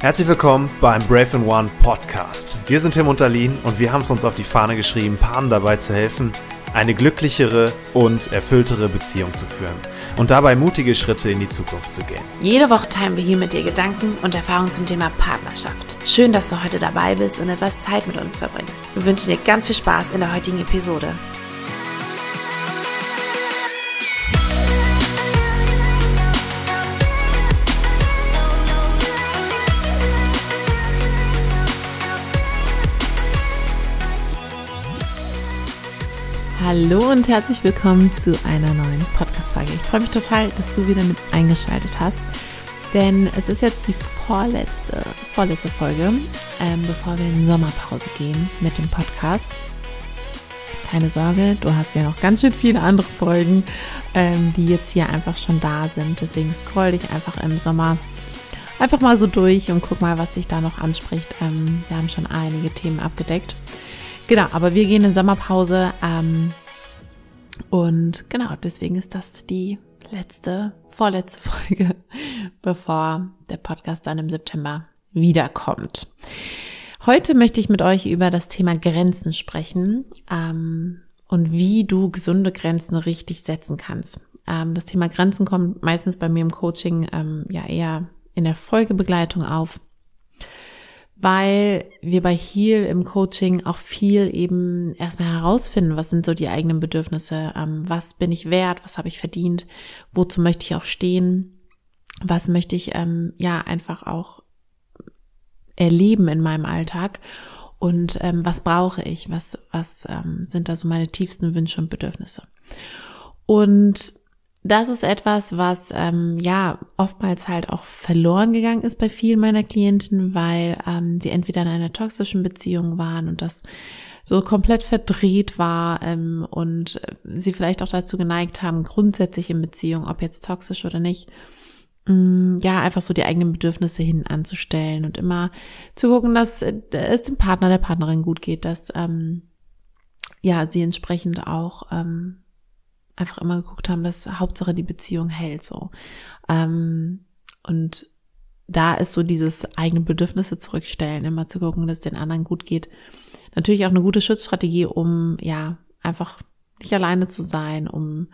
Herzlich willkommen beim Brave in One Podcast. Wir sind Tim Unterlin und wir haben es uns auf die Fahne geschrieben, Paaren dabei zu helfen, eine glücklichere und erfülltere Beziehung zu führen und dabei mutige Schritte in die Zukunft zu gehen. Jede Woche teilen wir hier mit dir Gedanken und Erfahrungen zum Thema Partnerschaft. Schön, dass du heute dabei bist und etwas Zeit mit uns verbringst. Wir wünschen dir ganz viel Spaß in der heutigen Episode. Hallo und herzlich willkommen zu einer neuen Podcast-Folge. Ich freue mich total, dass du wieder mit eingeschaltet hast, denn es ist jetzt die vorletzte, vorletzte Folge, ähm, bevor wir in Sommerpause gehen mit dem Podcast. Keine Sorge, du hast ja noch ganz schön viele andere Folgen, ähm, die jetzt hier einfach schon da sind. Deswegen scroll dich einfach im Sommer einfach mal so durch und guck mal, was dich da noch anspricht. Ähm, wir haben schon einige Themen abgedeckt. Genau, aber wir gehen in Sommerpause ähm, und genau, deswegen ist das die letzte, vorletzte Folge, bevor der Podcast dann im September wiederkommt. Heute möchte ich mit euch über das Thema Grenzen sprechen ähm, und wie du gesunde Grenzen richtig setzen kannst. Ähm, das Thema Grenzen kommt meistens bei mir im Coaching ähm, ja eher in der Folgebegleitung auf weil wir bei Heal im Coaching auch viel eben erstmal herausfinden, was sind so die eigenen Bedürfnisse, ähm, was bin ich wert, was habe ich verdient, wozu möchte ich auch stehen, was möchte ich ähm, ja einfach auch erleben in meinem Alltag und ähm, was brauche ich, was, was ähm, sind da so meine tiefsten Wünsche und Bedürfnisse. Und das ist etwas, was ähm, ja oftmals halt auch verloren gegangen ist bei vielen meiner Klienten, weil ähm, sie entweder in einer toxischen Beziehung waren und das so komplett verdreht war ähm, und äh, sie vielleicht auch dazu geneigt haben, grundsätzlich in Beziehung, ob jetzt toxisch oder nicht, mh, mm, ja, einfach so die eigenen Bedürfnisse hin anzustellen und immer zu gucken, dass äh, es dem Partner, der Partnerin gut geht, dass ähm, ja, sie entsprechend auch ähm, einfach immer geguckt haben, dass Hauptsache die Beziehung hält so. Ähm, und da ist so dieses eigene Bedürfnisse zurückstellen, immer zu gucken, dass es den anderen gut geht. Natürlich auch eine gute Schutzstrategie, um ja einfach nicht alleine zu sein, um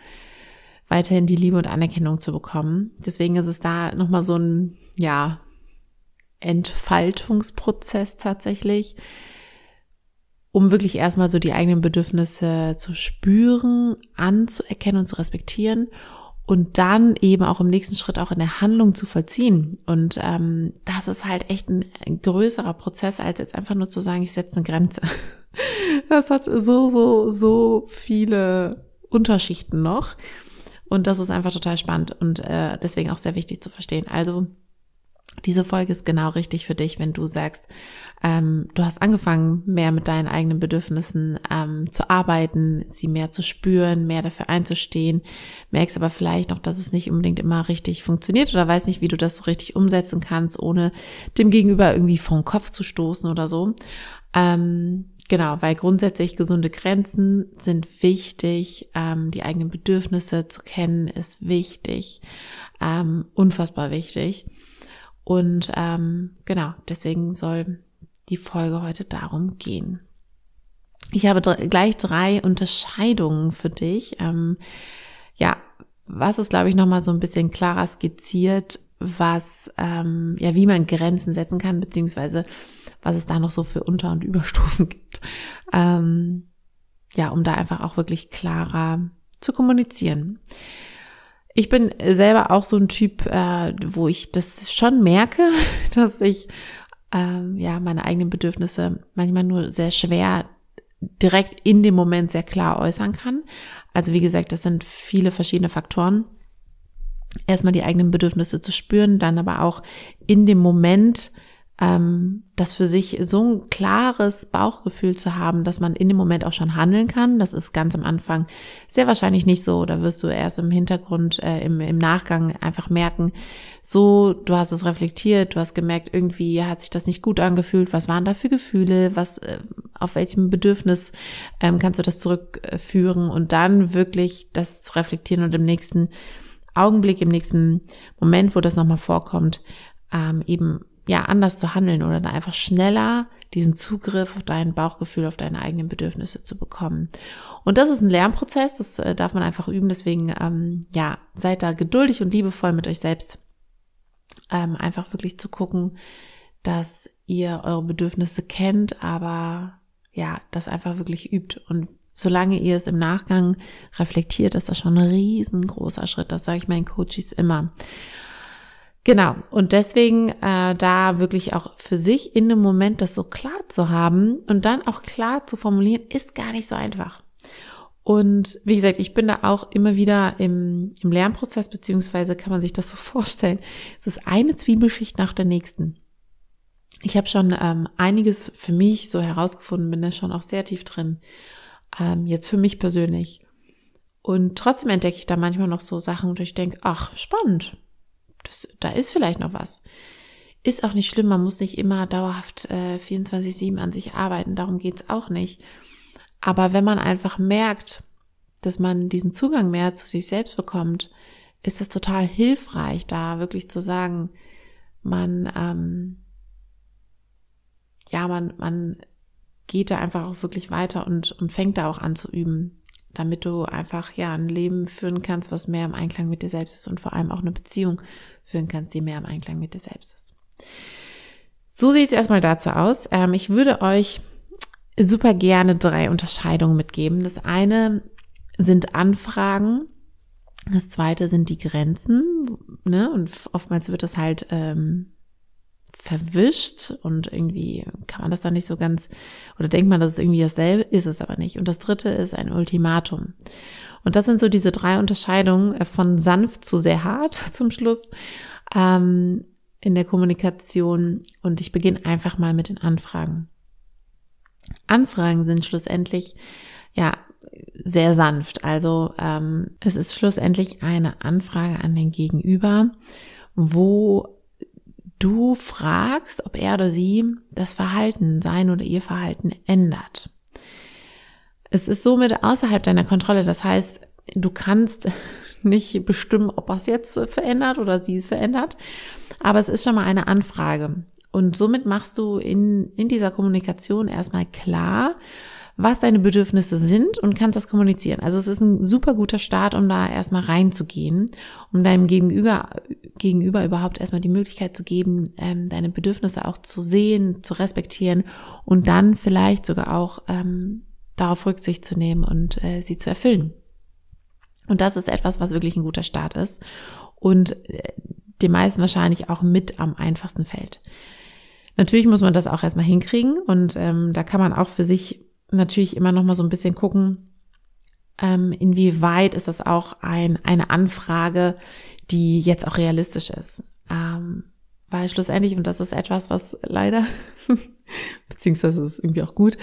weiterhin die Liebe und Anerkennung zu bekommen. Deswegen ist es da nochmal so ein, ja, Entfaltungsprozess tatsächlich, um wirklich erstmal so die eigenen Bedürfnisse zu spüren, anzuerkennen und zu respektieren und dann eben auch im nächsten Schritt auch in der Handlung zu vollziehen. Und ähm, das ist halt echt ein größerer Prozess, als jetzt einfach nur zu sagen, ich setze eine Grenze. Das hat so, so, so viele Unterschichten noch. Und das ist einfach total spannend und äh, deswegen auch sehr wichtig zu verstehen. Also diese Folge ist genau richtig für dich, wenn du sagst, ähm, du hast angefangen, mehr mit deinen eigenen Bedürfnissen ähm, zu arbeiten, sie mehr zu spüren, mehr dafür einzustehen, merkst aber vielleicht noch, dass es nicht unbedingt immer richtig funktioniert oder weißt nicht, wie du das so richtig umsetzen kannst, ohne dem Gegenüber irgendwie vom Kopf zu stoßen oder so. Ähm, genau, weil grundsätzlich gesunde Grenzen sind wichtig, ähm, die eigenen Bedürfnisse zu kennen ist wichtig, ähm, unfassbar wichtig. Und ähm, genau, deswegen soll die Folge heute darum gehen. Ich habe gleich drei Unterscheidungen für dich. Ähm, ja, was ist, glaube ich, nochmal so ein bisschen klarer skizziert, was, ähm, ja, wie man Grenzen setzen kann, beziehungsweise was es da noch so für Unter- und Überstufen gibt. Ähm, ja, um da einfach auch wirklich klarer zu kommunizieren. Ich bin selber auch so ein Typ, äh, wo ich das schon merke, dass ich ähm, ja meine eigenen Bedürfnisse manchmal nur sehr schwer direkt in dem Moment sehr klar äußern kann. Also wie gesagt, das sind viele verschiedene Faktoren. Erstmal die eigenen Bedürfnisse zu spüren, dann aber auch in dem Moment ähm, das für sich so ein klares Bauchgefühl zu haben, dass man in dem Moment auch schon handeln kann. Das ist ganz am Anfang sehr wahrscheinlich nicht so. Da wirst du erst im Hintergrund, äh, im, im Nachgang einfach merken, so, du hast es reflektiert, du hast gemerkt, irgendwie hat sich das nicht gut angefühlt. Was waren da für Gefühle? Was, äh, auf welchem Bedürfnis ähm, kannst du das zurückführen? Und dann wirklich das zu reflektieren und im nächsten Augenblick, im nächsten Moment, wo das nochmal vorkommt, ähm, eben ja anders zu handeln oder da einfach schneller diesen Zugriff auf dein Bauchgefühl, auf deine eigenen Bedürfnisse zu bekommen. Und das ist ein Lernprozess, das äh, darf man einfach üben. Deswegen, ähm, ja, seid da geduldig und liebevoll mit euch selbst. Ähm, einfach wirklich zu gucken, dass ihr eure Bedürfnisse kennt, aber ja, das einfach wirklich übt. Und solange ihr es im Nachgang reflektiert, ist das schon ein riesengroßer Schritt. Das sage ich meinen Coaches immer. Genau, und deswegen äh, da wirklich auch für sich in dem Moment das so klar zu haben und dann auch klar zu formulieren, ist gar nicht so einfach. Und wie gesagt, ich bin da auch immer wieder im, im Lernprozess, beziehungsweise kann man sich das so vorstellen. Es ist eine Zwiebelschicht nach der nächsten. Ich habe schon ähm, einiges für mich so herausgefunden, bin da schon auch sehr tief drin. Ähm, jetzt für mich persönlich. Und trotzdem entdecke ich da manchmal noch so Sachen, wo ich denke, ach, spannend, das, da ist vielleicht noch was. Ist auch nicht schlimm, man muss nicht immer dauerhaft äh, 24-7 an sich arbeiten, darum geht's auch nicht. Aber wenn man einfach merkt, dass man diesen Zugang mehr zu sich selbst bekommt, ist das total hilfreich, da wirklich zu sagen, man, ähm, ja, man, man geht da einfach auch wirklich weiter und, und fängt da auch an zu üben damit du einfach ja ein Leben führen kannst, was mehr im Einklang mit dir selbst ist und vor allem auch eine Beziehung führen kannst, die mehr im Einklang mit dir selbst ist. So sieht es erstmal dazu aus. Ähm, ich würde euch super gerne drei Unterscheidungen mitgeben. Das eine sind Anfragen, das zweite sind die Grenzen, ne? Und oftmals wird das halt ähm, verwischt und irgendwie kann man das dann nicht so ganz oder denkt man, das ist irgendwie dasselbe, ist es aber nicht. Und das dritte ist ein Ultimatum. Und das sind so diese drei Unterscheidungen äh, von sanft zu sehr hart zum Schluss ähm, in der Kommunikation. Und ich beginne einfach mal mit den Anfragen. Anfragen sind schlussendlich ja sehr sanft. Also ähm, es ist schlussendlich eine Anfrage an den Gegenüber, wo du fragst, ob er oder sie das Verhalten, sein oder ihr Verhalten ändert. Es ist somit außerhalb deiner Kontrolle. Das heißt, du kannst nicht bestimmen, ob er es jetzt verändert oder sie es verändert. Aber es ist schon mal eine Anfrage. Und somit machst du in, in dieser Kommunikation erstmal klar, was deine Bedürfnisse sind und kannst das kommunizieren. Also es ist ein super guter Start, um da erstmal reinzugehen, um deinem Gegenüber, Gegenüber überhaupt erstmal die Möglichkeit zu geben, ähm, deine Bedürfnisse auch zu sehen, zu respektieren und dann vielleicht sogar auch ähm, darauf Rücksicht zu nehmen und äh, sie zu erfüllen. Und das ist etwas, was wirklich ein guter Start ist und äh, den meisten wahrscheinlich auch mit am einfachsten fällt. Natürlich muss man das auch erstmal hinkriegen und ähm, da kann man auch für sich natürlich immer noch mal so ein bisschen gucken, ähm, inwieweit ist das auch ein, eine Anfrage, die jetzt auch realistisch ist. Ähm, weil schlussendlich, und das ist etwas, was leider, beziehungsweise ist irgendwie auch gut,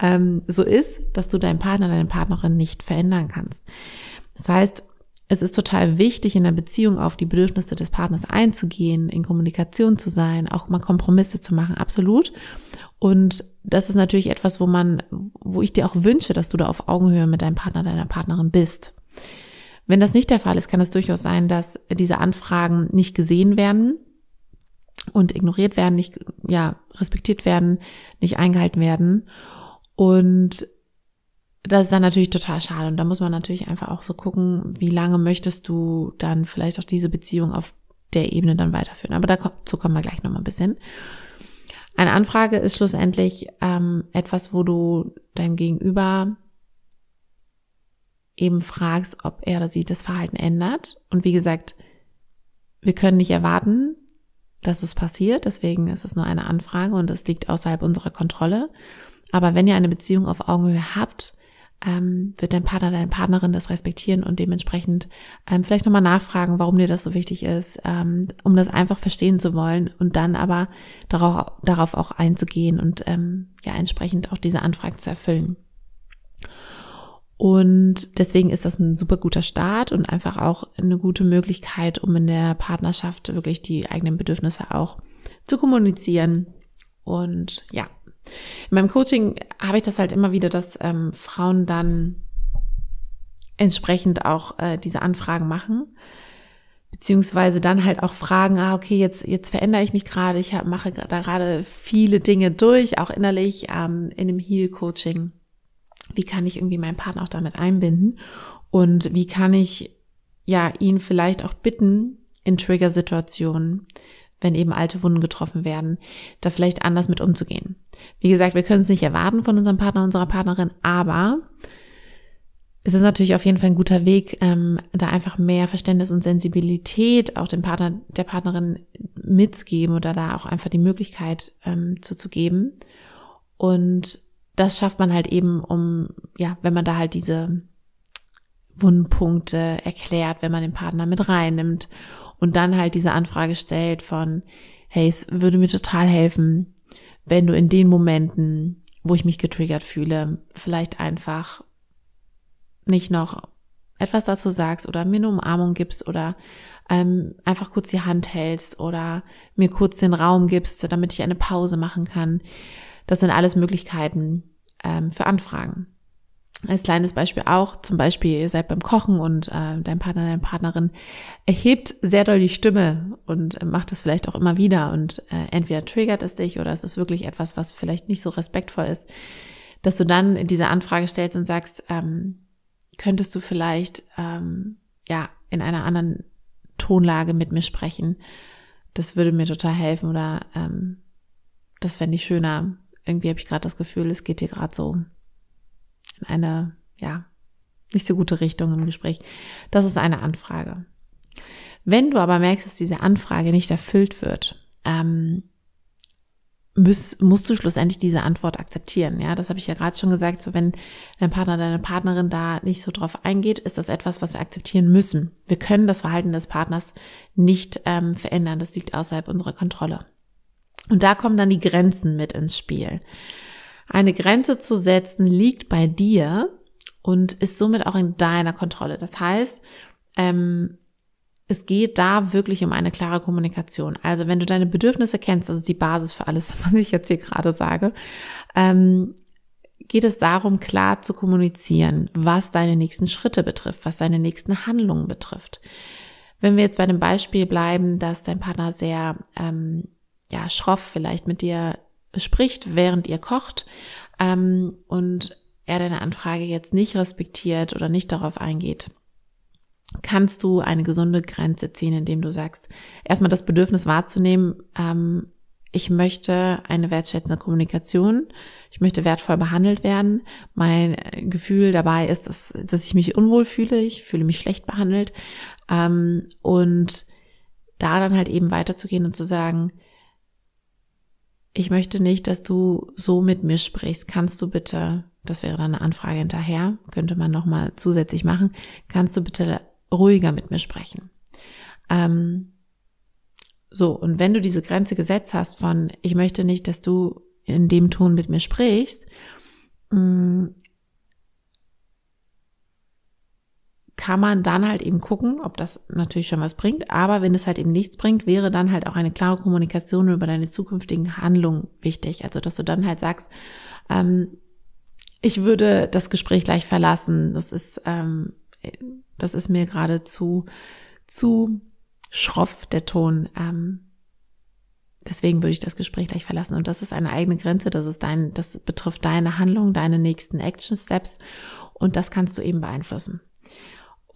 ähm, so ist, dass du deinen Partner, deine Partnerin nicht verändern kannst. Das heißt, es ist total wichtig, in der Beziehung auf die Bedürfnisse des Partners einzugehen, in Kommunikation zu sein, auch mal Kompromisse zu machen, absolut. Und das ist natürlich etwas, wo man, wo ich dir auch wünsche, dass du da auf Augenhöhe mit deinem Partner, deiner Partnerin bist. Wenn das nicht der Fall ist, kann es durchaus sein, dass diese Anfragen nicht gesehen werden und ignoriert werden, nicht, ja, respektiert werden, nicht eingehalten werden. Und das ist dann natürlich total schade. Und da muss man natürlich einfach auch so gucken, wie lange möchtest du dann vielleicht auch diese Beziehung auf der Ebene dann weiterführen. Aber dazu kommen wir gleich nochmal ein bisschen. Eine Anfrage ist schlussendlich ähm, etwas, wo du deinem Gegenüber eben fragst, ob er oder sie das Verhalten ändert. Und wie gesagt, wir können nicht erwarten, dass es passiert. Deswegen ist es nur eine Anfrage und es liegt außerhalb unserer Kontrolle. Aber wenn ihr eine Beziehung auf Augenhöhe habt, ähm, wird dein Partner, deine Partnerin das respektieren und dementsprechend ähm, vielleicht nochmal nachfragen, warum dir das so wichtig ist, ähm, um das einfach verstehen zu wollen und dann aber darauf, darauf auch einzugehen und ähm, ja entsprechend auch diese Anfragen zu erfüllen. Und deswegen ist das ein super guter Start und einfach auch eine gute Möglichkeit, um in der Partnerschaft wirklich die eigenen Bedürfnisse auch zu kommunizieren. Und ja, in meinem Coaching habe ich das halt immer wieder, dass ähm, Frauen dann entsprechend auch äh, diese Anfragen machen beziehungsweise dann halt auch fragen, ah, okay, jetzt, jetzt verändere ich mich gerade, ich hab, mache da gerade viele Dinge durch, auch innerlich ähm, in dem Heal-Coaching. Wie kann ich irgendwie meinen Partner auch damit einbinden? Und wie kann ich ja ihn vielleicht auch bitten, in Trigger-Situationen wenn eben alte Wunden getroffen werden, da vielleicht anders mit umzugehen. Wie gesagt, wir können es nicht erwarten von unserem Partner, unserer Partnerin, aber es ist natürlich auf jeden Fall ein guter Weg, ähm, da einfach mehr Verständnis und Sensibilität auch dem Partner, der Partnerin mitzugeben oder da auch einfach die Möglichkeit ähm, zuzugeben. Und das schafft man halt eben, um, ja, wenn man da halt diese Wundpunkte erklärt, wenn man den Partner mit reinnimmt und dann halt diese Anfrage stellt von, hey, es würde mir total helfen, wenn du in den Momenten, wo ich mich getriggert fühle, vielleicht einfach nicht noch etwas dazu sagst oder mir eine Umarmung gibst oder ähm, einfach kurz die Hand hältst oder mir kurz den Raum gibst, damit ich eine Pause machen kann. Das sind alles Möglichkeiten ähm, für Anfragen als kleines Beispiel auch, zum Beispiel, ihr seid beim Kochen und äh, dein Partner, deine Partnerin erhebt sehr doll die Stimme und äh, macht das vielleicht auch immer wieder und äh, entweder triggert es dich oder es ist wirklich etwas, was vielleicht nicht so respektvoll ist, dass du dann diese Anfrage stellst und sagst, ähm, könntest du vielleicht ähm, ja in einer anderen Tonlage mit mir sprechen? Das würde mir total helfen oder ähm, das fände ich schöner. Irgendwie habe ich gerade das Gefühl, es geht dir gerade so in eine, ja, nicht so gute Richtung im Gespräch. Das ist eine Anfrage. Wenn du aber merkst, dass diese Anfrage nicht erfüllt wird, ähm, müsst, musst du schlussendlich diese Antwort akzeptieren. Ja, das habe ich ja gerade schon gesagt. So, wenn dein Partner, deine Partnerin da nicht so drauf eingeht, ist das etwas, was wir akzeptieren müssen. Wir können das Verhalten des Partners nicht ähm, verändern. Das liegt außerhalb unserer Kontrolle. Und da kommen dann die Grenzen mit ins Spiel. Eine Grenze zu setzen liegt bei dir und ist somit auch in deiner Kontrolle. Das heißt, ähm, es geht da wirklich um eine klare Kommunikation. Also wenn du deine Bedürfnisse kennst, das ist die Basis für alles, was ich jetzt hier gerade sage, ähm, geht es darum, klar zu kommunizieren, was deine nächsten Schritte betrifft, was deine nächsten Handlungen betrifft. Wenn wir jetzt bei dem Beispiel bleiben, dass dein Partner sehr ähm, ja, schroff vielleicht mit dir spricht, während ihr kocht ähm, und er deine Anfrage jetzt nicht respektiert oder nicht darauf eingeht, kannst du eine gesunde Grenze ziehen, indem du sagst, erstmal das Bedürfnis wahrzunehmen, ähm, ich möchte eine wertschätzende Kommunikation, ich möchte wertvoll behandelt werden. Mein Gefühl dabei ist, dass, dass ich mich unwohl fühle, ich fühle mich schlecht behandelt. Ähm, und da dann halt eben weiterzugehen und zu sagen, ich möchte nicht, dass du so mit mir sprichst. Kannst du bitte, das wäre dann eine Anfrage hinterher, könnte man nochmal zusätzlich machen, kannst du bitte ruhiger mit mir sprechen. Ähm, so, und wenn du diese Grenze gesetzt hast von, ich möchte nicht, dass du in dem Ton mit mir sprichst, mm, kann man dann halt eben gucken, ob das natürlich schon was bringt. Aber wenn es halt eben nichts bringt, wäre dann halt auch eine klare Kommunikation über deine zukünftigen Handlungen wichtig. Also, dass du dann halt sagst, ähm, ich würde das Gespräch gleich verlassen. Das ist, ähm, das ist mir gerade zu, zu schroff, der Ton. Ähm, deswegen würde ich das Gespräch gleich verlassen. Und das ist eine eigene Grenze. Das ist dein, das betrifft deine Handlung, deine nächsten Action Steps. Und das kannst du eben beeinflussen.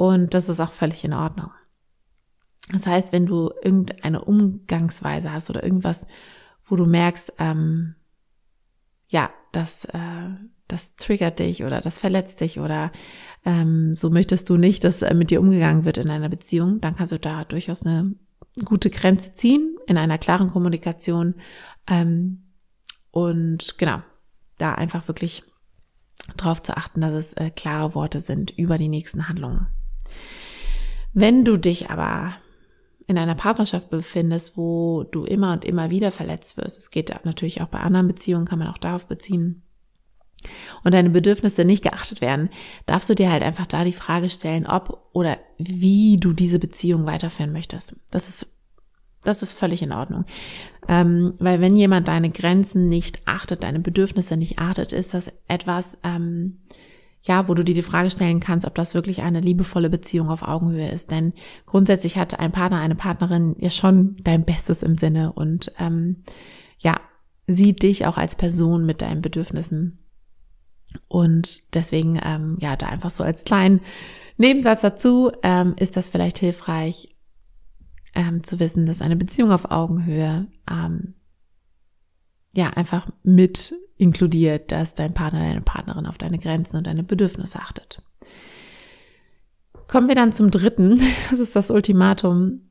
Und das ist auch völlig in Ordnung. Das heißt, wenn du irgendeine Umgangsweise hast oder irgendwas, wo du merkst, ähm, ja, das, äh, das triggert dich oder das verletzt dich oder ähm, so möchtest du nicht, dass äh, mit dir umgegangen wird in einer Beziehung, dann kannst du da durchaus eine gute Grenze ziehen in einer klaren Kommunikation. Ähm, und genau, da einfach wirklich drauf zu achten, dass es äh, klare Worte sind über die nächsten Handlungen. Wenn du dich aber in einer Partnerschaft befindest, wo du immer und immer wieder verletzt wirst, es geht natürlich auch bei anderen Beziehungen, kann man auch darauf beziehen, und deine Bedürfnisse nicht geachtet werden, darfst du dir halt einfach da die Frage stellen, ob oder wie du diese Beziehung weiterführen möchtest. Das ist das ist völlig in Ordnung. Ähm, weil wenn jemand deine Grenzen nicht achtet, deine Bedürfnisse nicht achtet, ist das etwas, ähm, ja, wo du dir die Frage stellen kannst, ob das wirklich eine liebevolle Beziehung auf Augenhöhe ist. Denn grundsätzlich hat ein Partner, eine Partnerin ja schon dein Bestes im Sinne und ähm, ja, sieht dich auch als Person mit deinen Bedürfnissen. Und deswegen, ähm, ja, da einfach so als kleinen Nebensatz dazu, ähm, ist das vielleicht hilfreich ähm, zu wissen, dass eine Beziehung auf Augenhöhe ähm, ja einfach mit inkludiert, dass dein Partner, deine Partnerin auf deine Grenzen und deine Bedürfnisse achtet. Kommen wir dann zum dritten, das ist das Ultimatum.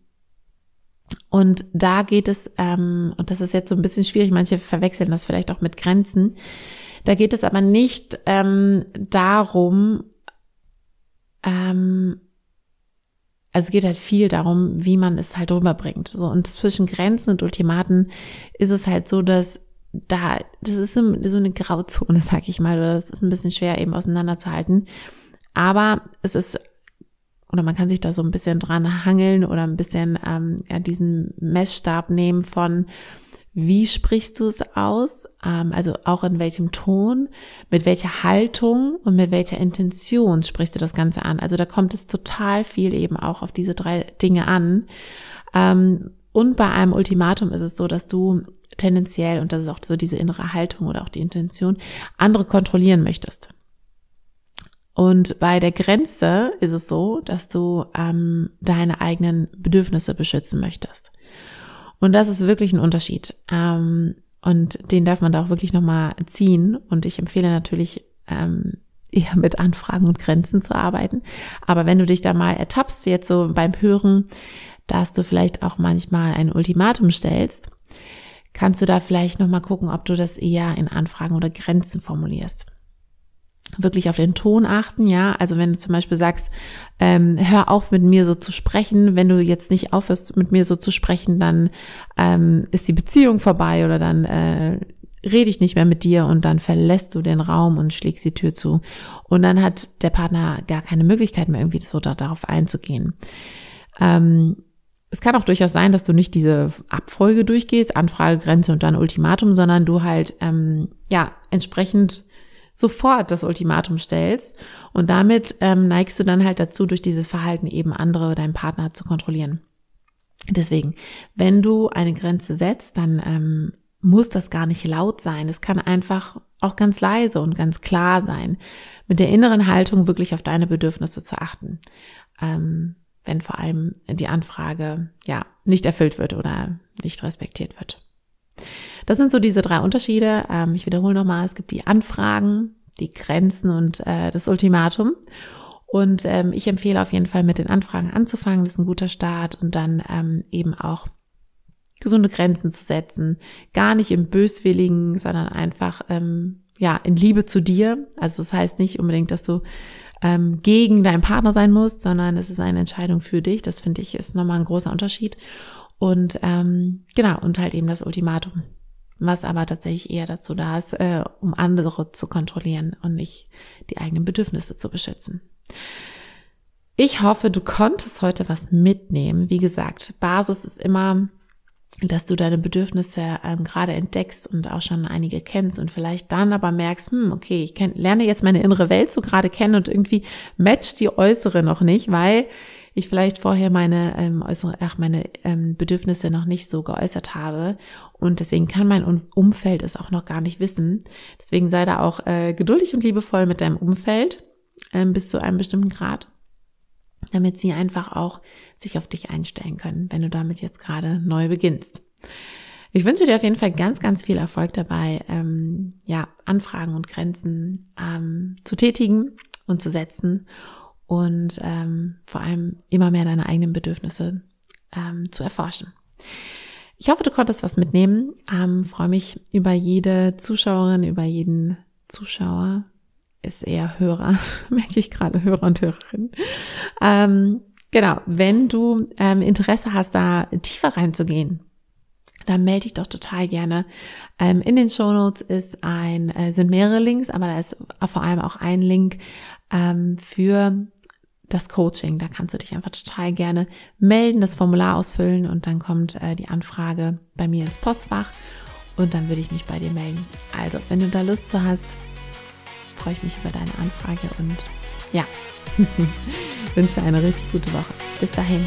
Und da geht es, ähm, und das ist jetzt so ein bisschen schwierig, manche verwechseln das vielleicht auch mit Grenzen, da geht es aber nicht ähm, darum, ähm, also geht halt viel darum, wie man es halt rüberbringt. So, und zwischen Grenzen und Ultimaten ist es halt so, dass da, das ist so, so eine Grauzone, sag ich mal. Das ist ein bisschen schwer eben auseinanderzuhalten. Aber es ist, oder man kann sich da so ein bisschen dran hangeln oder ein bisschen ähm, ja, diesen Messstab nehmen von, wie sprichst du es aus, ähm, also auch in welchem Ton, mit welcher Haltung und mit welcher Intention sprichst du das Ganze an. Also da kommt es total viel eben auch auf diese drei Dinge an. Ähm, und bei einem Ultimatum ist es so, dass du tendenziell, und das ist auch so diese innere Haltung oder auch die Intention, andere kontrollieren möchtest. Und bei der Grenze ist es so, dass du ähm, deine eigenen Bedürfnisse beschützen möchtest. Und das ist wirklich ein Unterschied. Ähm, und den darf man da auch wirklich nochmal ziehen. Und ich empfehle natürlich, ähm, eher mit Anfragen und Grenzen zu arbeiten. Aber wenn du dich da mal ertappst, jetzt so beim Hören, dass du vielleicht auch manchmal ein Ultimatum stellst, kannst du da vielleicht nochmal gucken, ob du das eher in Anfragen oder Grenzen formulierst. Wirklich auf den Ton achten, ja. Also wenn du zum Beispiel sagst, ähm, hör auf mit mir so zu sprechen, wenn du jetzt nicht aufhörst mit mir so zu sprechen, dann ähm, ist die Beziehung vorbei oder dann äh, rede ich nicht mehr mit dir und dann verlässt du den Raum und schlägst die Tür zu. Und dann hat der Partner gar keine Möglichkeit mehr, irgendwie so darauf einzugehen. Ähm, es kann auch durchaus sein, dass du nicht diese Abfolge durchgehst, Anfrage, Grenze und dann Ultimatum, sondern du halt ähm, ja entsprechend sofort das Ultimatum stellst und damit ähm, neigst du dann halt dazu, durch dieses Verhalten eben andere, deinen Partner zu kontrollieren. Deswegen, wenn du eine Grenze setzt, dann ähm, muss das gar nicht laut sein. Es kann einfach auch ganz leise und ganz klar sein, mit der inneren Haltung wirklich auf deine Bedürfnisse zu achten. Ähm, wenn vor allem die Anfrage ja nicht erfüllt wird oder nicht respektiert wird. Das sind so diese drei Unterschiede. Ähm, ich wiederhole nochmal, es gibt die Anfragen, die Grenzen und äh, das Ultimatum. Und ähm, ich empfehle auf jeden Fall mit den Anfragen anzufangen, das ist ein guter Start und dann ähm, eben auch gesunde Grenzen zu setzen, gar nicht im Böswilligen, sondern einfach ähm, ja in Liebe zu dir. Also das heißt nicht unbedingt, dass du ähm, gegen deinen Partner sein musst, sondern es ist eine Entscheidung für dich. Das finde ich ist nochmal ein großer Unterschied. Und ähm, genau, und halt eben das Ultimatum, was aber tatsächlich eher dazu da ist, äh, um andere zu kontrollieren und nicht die eigenen Bedürfnisse zu beschützen. Ich hoffe, du konntest heute was mitnehmen. Wie gesagt, Basis ist immer dass du deine Bedürfnisse ähm, gerade entdeckst und auch schon einige kennst und vielleicht dann aber merkst, hm, okay, ich kenn, lerne jetzt meine innere Welt so gerade kennen und irgendwie matcht die äußere noch nicht, weil ich vielleicht vorher meine ähm, äußere, ach, meine ähm, Bedürfnisse noch nicht so geäußert habe und deswegen kann mein Umfeld es auch noch gar nicht wissen. Deswegen sei da auch äh, geduldig und liebevoll mit deinem Umfeld ähm, bis zu einem bestimmten Grad damit sie einfach auch sich auf dich einstellen können, wenn du damit jetzt gerade neu beginnst. Ich wünsche dir auf jeden Fall ganz, ganz viel Erfolg dabei, ähm, ja, Anfragen und Grenzen ähm, zu tätigen und zu setzen und ähm, vor allem immer mehr deine eigenen Bedürfnisse ähm, zu erforschen. Ich hoffe, du konntest was mitnehmen. Ähm, freue mich über jede Zuschauerin, über jeden Zuschauer, ist eher Hörer, merke ich gerade, Hörer und Hörerin. Ähm, genau, wenn du ähm, Interesse hast, da tiefer reinzugehen, dann melde dich doch total gerne. Ähm, in den Shownotes ist ein, äh, sind mehrere Links, aber da ist vor allem auch ein Link ähm, für das Coaching. Da kannst du dich einfach total gerne melden, das Formular ausfüllen und dann kommt äh, die Anfrage bei mir ins Postfach und dann würde ich mich bei dir melden. Also, wenn du da Lust zu hast, freue ich mich über deine Anfrage und ja, wünsche eine richtig gute Woche. Bis dahin.